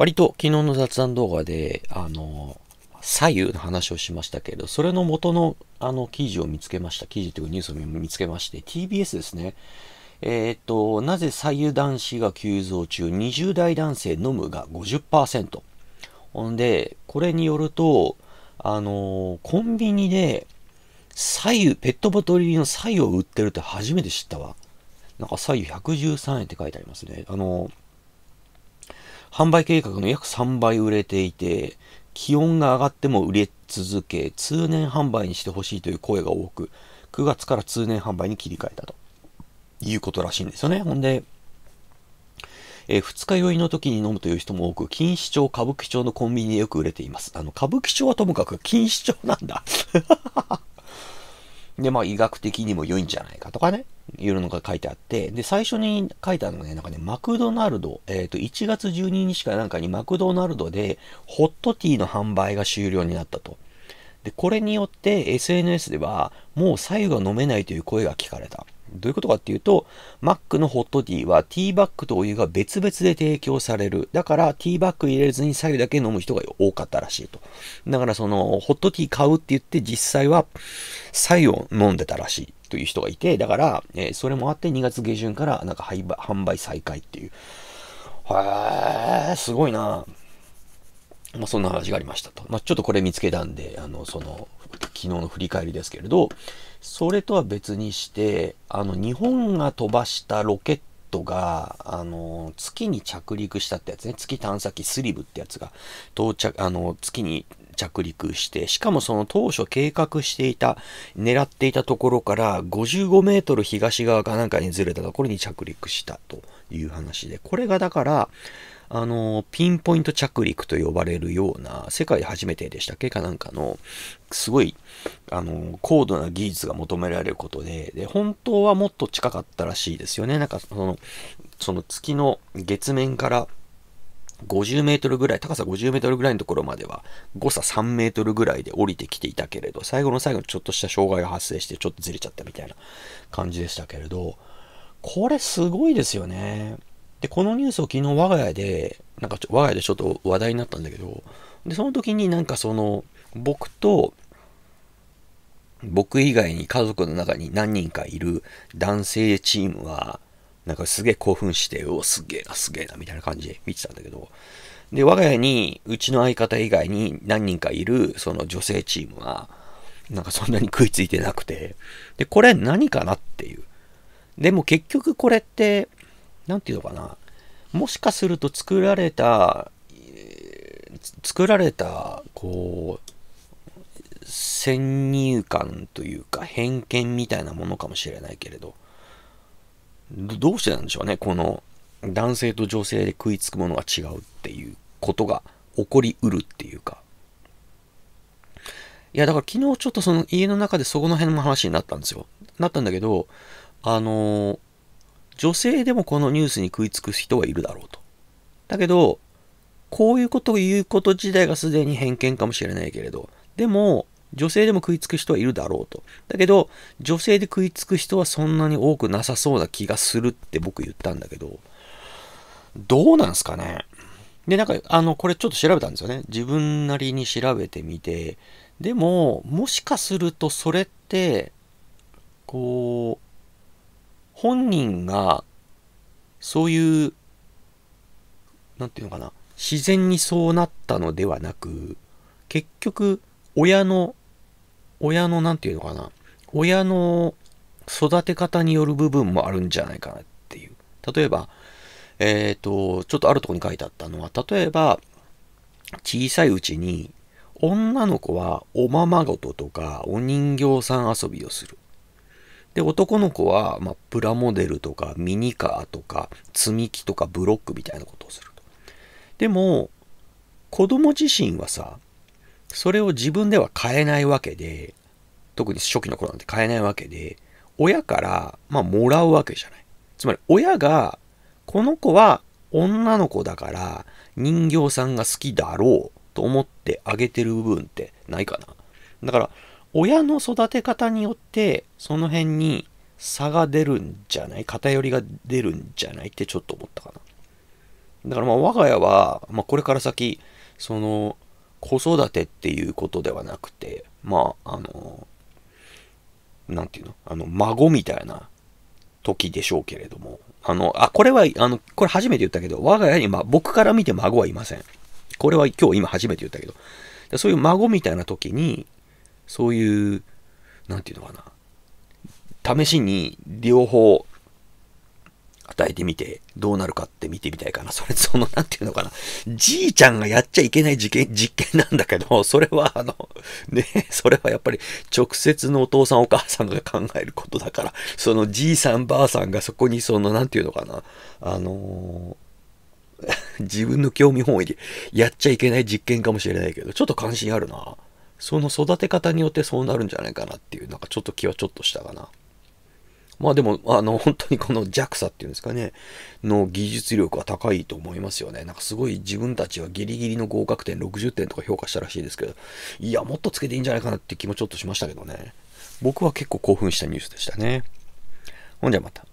割と昨日の雑談動画で、あの、左右の話をしましたけれど、それの元のあの記事を見つけました。記事というかニュースを見つけまして、TBS ですね。えー、っと、なぜ左右男子が急増中、20代男性飲むが50%。ほんで、これによると、あのコンビニで、左右、ペットボトル入りの左右を売ってるって初めて知ったわ。なんか左右113円って書いてありますね。あの販売計画の約3倍売れていて、気温が上がっても売れ続け、通年販売にしてほしいという声が多く、9月から通年販売に切り替えたということらしいんですよね。ほんで、えー、二日酔いの時に飲むという人も多く、錦糸町、歌舞伎町のコンビニでよく売れています。あの、歌舞伎町はともかく錦糸町なんだ。で、まあ医学的にも良いんじゃないかとかね。いうのが書いてあって、で、最初に書いてあるのがね、なんかね、マクドナルド、えっ、ー、と、1月12日かなんかにマクドナルドで、ホットティーの販売が終了になったと。で、これによって SNS では、もう左右が飲めないという声が聞かれた。どういうことかっていうと、マックのホットティーはティーバッグとお湯が別々で提供される。だからティーバッグ入れずに左右だけ飲む人が多かったらしいと。だからその、ホットティー買うって言って実際は左右を飲んでたらしい。という人がいて、だから、えー、それもあって2月下旬からなんか販売再開っていう。へえ、すごいなまあ、そんな話がありましたと。まあ、ちょっとこれ見つけたんで、あの、その、昨日の振り返りですけれど、それとは別にして、あの、日本が飛ばしたロケットが、あの、月に着陸したってやつね、月探査機スリブってやつが、到着、あの、月に着陸して、しかもその当初計画していた、狙っていたところから55メートル東側かなんかにずれたところに着陸したという話で、これがだから、あの、ピンポイント着陸と呼ばれるような、世界初めてでしたっけかなんかの、すごい、あの、高度な技術が求められることで、で、本当はもっと近かったらしいですよね。なんか、その、その月の月面から、50メートルぐらい、高さ50メートルぐらいのところまでは、誤差3メートルぐらいで降りてきていたけれど、最後の最後にちょっとした障害が発生して、ちょっとずれちゃったみたいな感じでしたけれど、これすごいですよね。で、このニュースを昨日我が家で、なんか我が家でちょっと話題になったんだけど、で、その時になんかその、僕と、僕以外に家族の中に何人かいる男性チームは、なんかすげえ興奮して、うお、すげえな、すげえな、みたいな感じで見てたんだけど、で、我が家に、うちの相方以外に何人かいる、その女性チームは、なんかそんなに食いついてなくて、で、これ何かなっていう。でも結局これって、なんていうのかな、もしかすると作られた、作られた、こう、先入観というか偏見みたいなものかもしれないけれどどうしてなんでしょうね。この男性と女性で食いつくものが違うっていうことが起こりうるっていうか。いや、だから昨日ちょっとその家の中でそこの辺の話になったんですよ。なったんだけど、あの女性でもこのニュースに食いつく人はいるだろうと。だけど、こういうことを言うこと自体がすでに偏見かもしれないけれど、でも、女性でも食いつく人はいるだろうと。だけど、女性で食いつく人はそんなに多くなさそうな気がするって僕言ったんだけど、どうなんすかねで、なんか、あの、これちょっと調べたんですよね。自分なりに調べてみて。でも、もしかするとそれって、こう、本人が、そういう、なんていうのかな、自然にそうなったのではなく、結局、親の親の何て言うのかな親の育て方による部分もあるんじゃないかなっていう例えばえっ、ー、とちょっとあるとこに書いてあったのは例えば小さいうちに女の子はおままごととかお人形さん遊びをするで、男の子は、まあ、プラモデルとかミニカーとか積み木とかブロックみたいなことをすると。でも、子供自身はさ、それを自分では買えないわけで、特に初期の頃なんて買えないわけで、親から、まあ、もらうわけじゃない。つまり、親が、この子は女の子だから人形さんが好きだろうと思ってあげてる部分ってないかな。だから、親の育て方によって、その辺に差が出るんじゃない偏りが出るんじゃないってちょっと思ったかな。だからまあ我が家は、まあこれから先、その子育てっていうことではなくて、まあ、あの、なんていうのあの、孫みたいな時でしょうけれども、あの、あ、これは、あの、これ初めて言ったけど、我が家に、まあ、僕から見て孫はいません。これは今日今初めて言ったけど、そういう孫みたいな時に、そういう、なんていうのかな、試しに両方与えてみて、どうなるかって見てみたいかな。それ、その、なんていうのかな。じいちゃんがやっちゃいけない実験、実験なんだけど、それは、あの、ね、それはやっぱり直接のお父さんお母さんが考えることだから、そのじいさんばあさんがそこに、その、なんていうのかな。あのー 自分の興味本位でやっちゃいけない実験かもしれないけど、ちょっと関心あるな。その育て方によってそうなるんじゃないかなっていう、なんかちょっと気はちょっとしたかな。まあでも、あの、本当にこの JAXA っていうんですかね、の技術力は高いと思いますよね。なんかすごい自分たちはギリギリの合格点60点とか評価したらしいですけど、いや、もっとつけていいんじゃないかなって気もちょっとしましたけどね。僕は結構興奮したニュースでしたね。ほんじゃまた。